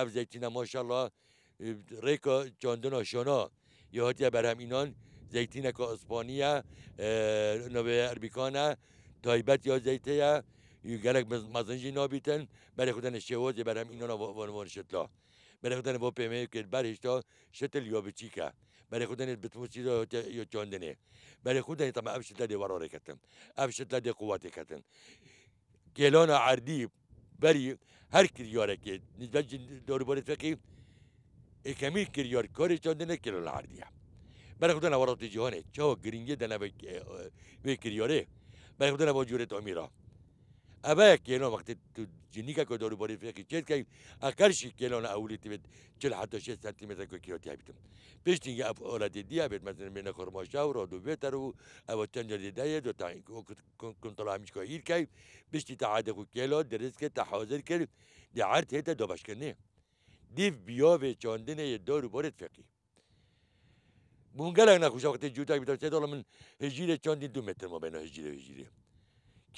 اب زیتینا ماشاءالله ریکا چاندونا شونا یهاتیا برهم اینان زیتینا که اسپانیا نوی اربیکانا تایبت یا زیتیا گلک مزنجی نابیتن برای خودن شوازی برهم اینان وانوان شتلا برای خودن با پیمه که برهشتا شتل یا بچی که برای خودن بتموسی را یا چاندنه برای خودن تما اب شتل دی وراره کتن اب شتل دی قواتی کتن گلان عردی بری herkes ki, Nizbeci doğru böyle ki, ekemil kiriyor, kori çöndene kilolar diye. برای خودنا ورات جهانه چه گرینگه دنبه به کریاره برای خودنا با جورت آمیرا abäkielon vakti jinikako do borifeki chetkay akarshi kelon auliti 46 سانتيمتر کو کیو تیابتم پشتینگ اف اولاد دیابت مثلا من خرماشا و رادو بتر و او تنج دیدای دو تا کنترل همیش کو ایر کی پشتی تعاد کو کیلو درس که تحاضر کرد دی عرض هتا دو بشکنه دیو بیا به چاندنه دور بارد فقی بونگلک نخوش وقتی جوتک بیتر سه دولمن هجیره چاندین دو متر ما بین هجیره هجیره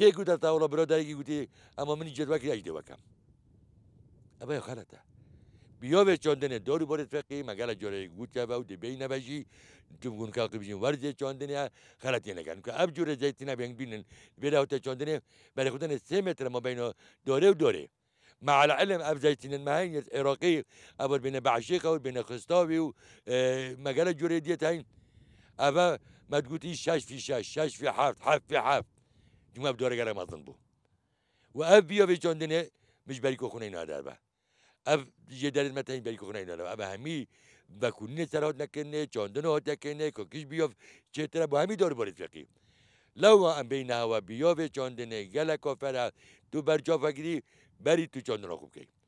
کێک و دەتاوڵە برۆ دایکی گوتی ئەمە منی جێواکیاش دێوەکەم ئەمە خەلەتە بیۆێ چۆن دێنێ دۆری بۆێت فقی مەگەلە جۆرەی گوتیا بە و دەبێی نەبەژی دوبوون کاڵ بژین وەرجێ نه گن خەلەتی اب کە ئەب نه بين بين بینن بێراوتە چۆن دێنێ خودن 3 متر ما مەبینەوە دۆرێ و دۆرێ مع العلم أبزيتين المهين العراقي أبر بين بعشيقة بين خستاوي ومجال آه، الجوريدية هين أبا ما تقولي شاش في 6 6 في 7 7 في 7 Cuma bir dörgere mazın بو و اب بیا به چند نه مش بری کو خونه اینا در با اب یه در متنی بری کو خونه اینا در اب همی و کنی سرات نکنه چند نه هات نکنی کوکیش بیا چه تر با همی دار بارید فقی لو ام بین و بیا به چند نه گله کافر تو بر جا فکری بری تو چند نه خوب کی